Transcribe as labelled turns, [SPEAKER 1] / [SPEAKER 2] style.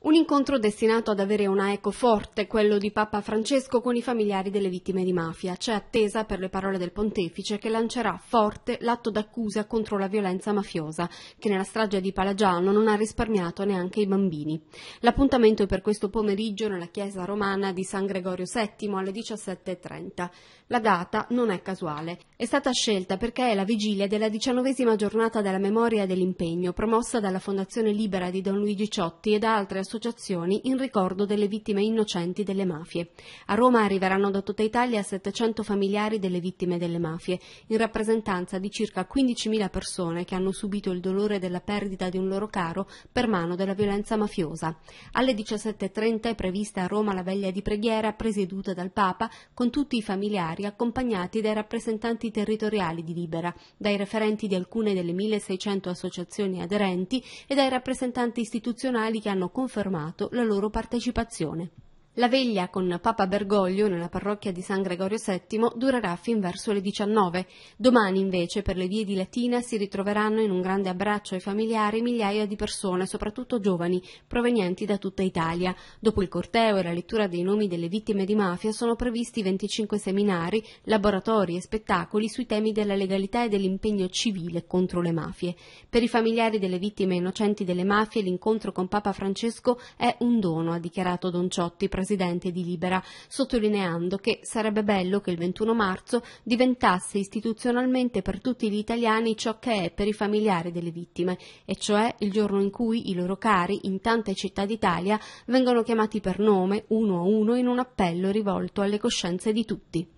[SPEAKER 1] Un incontro destinato ad avere una eco forte, quello di Papa Francesco con i familiari delle vittime di mafia. C'è attesa per le parole del pontefice che lancerà forte l'atto d'accusa contro la violenza mafiosa, che nella strage di Palagiano non ha risparmiato neanche i bambini. L'appuntamento è per questo pomeriggio nella chiesa romana di San Gregorio VII alle 17.30. La data non è casuale. È stata scelta perché è la vigilia della diciannovesima giornata della memoria e dell'impegno, promossa dalla Fondazione Libera di Don Luigi Ciotti e da altre associazioni associazioni in ricordo delle vittime innocenti delle mafie. A Roma arriveranno da tutta Italia 700 familiari delle vittime delle mafie, in rappresentanza di circa 15.000 persone che hanno subito il dolore della perdita di un loro caro per mano della violenza mafiosa. Alle 17.30 è prevista a Roma la veglia di preghiera presieduta dal Papa con tutti i familiari accompagnati dai rappresentanti territoriali di Libera, dai referenti di alcune delle 1600 associazioni aderenti e dai rappresentanti istituzionali che hanno confermato confermato la loro partecipazione. La veglia con Papa Bergoglio nella parrocchia di San Gregorio VII durerà fin verso le 19. Domani invece per le vie di Latina si ritroveranno in un grande abbraccio ai familiari migliaia di persone, soprattutto giovani, provenienti da tutta Italia. Dopo il corteo e la lettura dei nomi delle vittime di mafia sono previsti 25 seminari, laboratori e spettacoli sui temi della legalità e dell'impegno civile contro le mafie. Per i familiari delle vittime innocenti delle mafie l'incontro con Papa Francesco è un dono, ha dichiarato Don Ciotti, presidente presidente di Libera, sottolineando che sarebbe bello che il 21 marzo diventasse istituzionalmente per tutti gli italiani ciò che è per i familiari delle vittime, e cioè il giorno in cui i loro cari in tante città d'Italia vengono chiamati per nome uno a uno in un appello rivolto alle coscienze di tutti.